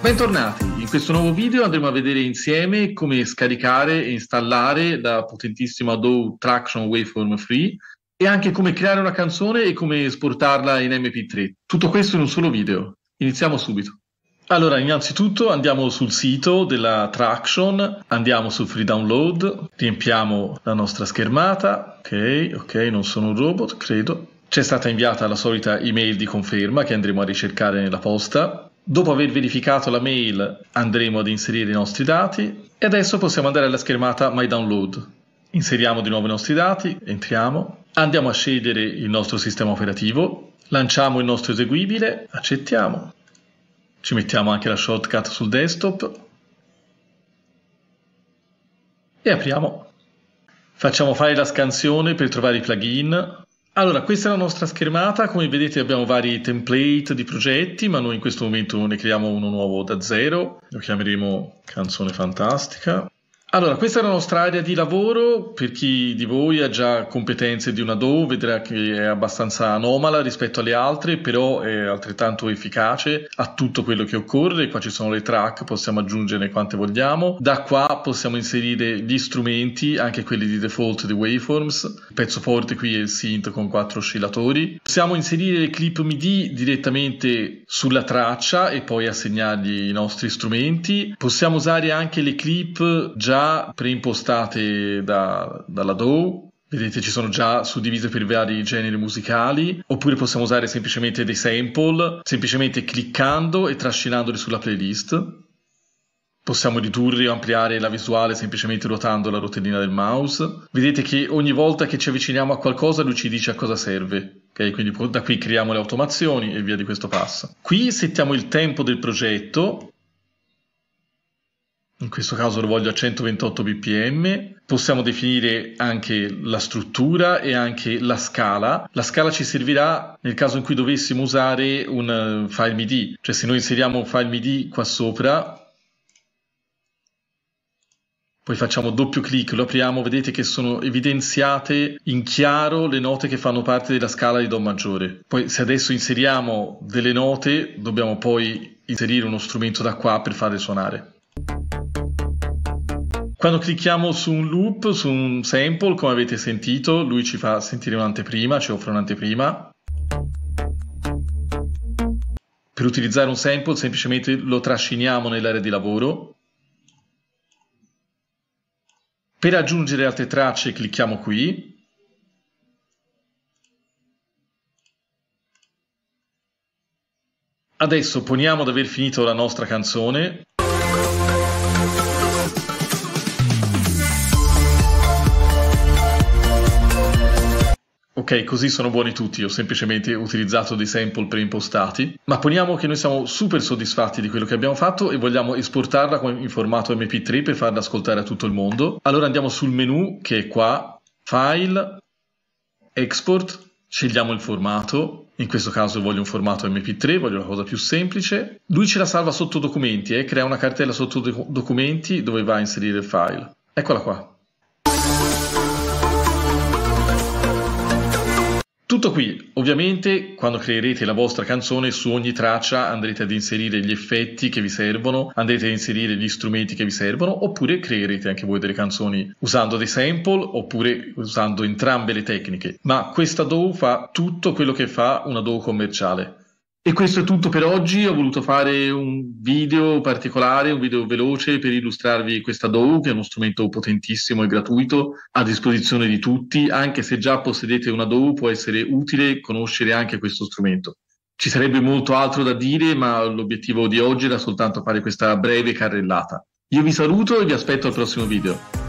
Bentornati, in questo nuovo video andremo a vedere insieme come scaricare e installare la potentissima Dow Traction Waveform Free e anche come creare una canzone e come esportarla in MP3. Tutto questo in un solo video. Iniziamo subito. Allora, innanzitutto andiamo sul sito della Traction, andiamo su Free Download, riempiamo la nostra schermata. Ok, ok, non sono un robot, credo. C'è stata inviata la solita email di conferma che andremo a ricercare nella posta Dopo aver verificato la mail andremo ad inserire i nostri dati e adesso possiamo andare alla schermata My Download. Inseriamo di nuovo i nostri dati, entriamo, andiamo a scegliere il nostro sistema operativo, lanciamo il nostro eseguibile, accettiamo. Ci mettiamo anche la shortcut sul desktop e apriamo. Facciamo fare la scansione per trovare i plugin, allora, questa è la nostra schermata, come vedete abbiamo vari template di progetti, ma noi in questo momento ne creiamo uno nuovo da zero, lo chiameremo Canzone Fantastica. Allora, questa è la nostra area di lavoro, per chi di voi ha già competenze di una DO vedrà che è abbastanza anomala rispetto alle altre, però è altrettanto efficace a tutto quello che occorre, qua ci sono le track, possiamo aggiungerne quante vogliamo, da qua possiamo inserire gli strumenti, anche quelli di default di Waveforms, il pezzo forte qui è il synth con quattro oscillatori, possiamo inserire le clip MIDI direttamente sulla traccia e poi assegnargli i nostri strumenti, possiamo usare anche le clip già preimpostate da, dalla DAW Vedete, ci sono già suddivise per vari generi musicali, oppure possiamo usare semplicemente dei sample, semplicemente cliccando e trascinandoli sulla playlist. Possiamo ridurre o ampliare la visuale semplicemente ruotando la rotellina del mouse. Vedete che ogni volta che ci avviciniamo a qualcosa lui ci dice a cosa serve. Okay, quindi da qui creiamo le automazioni e via di questo passo. Qui settiamo il tempo del progetto in questo caso lo voglio a 128 bpm. Possiamo definire anche la struttura e anche la scala. La scala ci servirà nel caso in cui dovessimo usare un eh, file MIDI, cioè se noi inseriamo un file MIDI qua sopra, poi facciamo doppio clic, lo apriamo, vedete che sono evidenziate in chiaro le note che fanno parte della scala di Do maggiore. Poi se adesso inseriamo delle note, dobbiamo poi inserire uno strumento da qua per farle suonare. Quando clicchiamo su un loop, su un sample, come avete sentito, lui ci fa sentire un'anteprima, ci offre un'anteprima. Per utilizzare un sample semplicemente lo trasciniamo nell'area di lavoro. Per aggiungere altre tracce clicchiamo qui. Adesso poniamo ad aver finito la nostra canzone, ok così sono buoni tutti, ho semplicemente utilizzato dei sample preimpostati, ma poniamo che noi siamo super soddisfatti di quello che abbiamo fatto e vogliamo esportarla in formato mp3 per farla ascoltare a tutto il mondo, allora andiamo sul menu che è qua, file, export, scegliamo il formato, in questo caso voglio un formato mp3, voglio una cosa più semplice. Lui ce la salva sotto documenti e eh? crea una cartella sotto documenti dove va a inserire il file. Eccola qua. Tutto qui, ovviamente quando creerete la vostra canzone su ogni traccia andrete ad inserire gli effetti che vi servono, andrete ad inserire gli strumenti che vi servono oppure creerete anche voi delle canzoni usando dei sample oppure usando entrambe le tecniche, ma questa DAW fa tutto quello che fa una DAW commerciale, e questo è tutto per oggi, ho voluto fare un video particolare, un video veloce per illustrarvi questa DAW che è uno strumento potentissimo e gratuito a disposizione di tutti, anche se già possedete una DAW può essere utile conoscere anche questo strumento. Ci sarebbe molto altro da dire, ma l'obiettivo di oggi era soltanto fare questa breve carrellata. Io vi saluto e vi aspetto al prossimo video.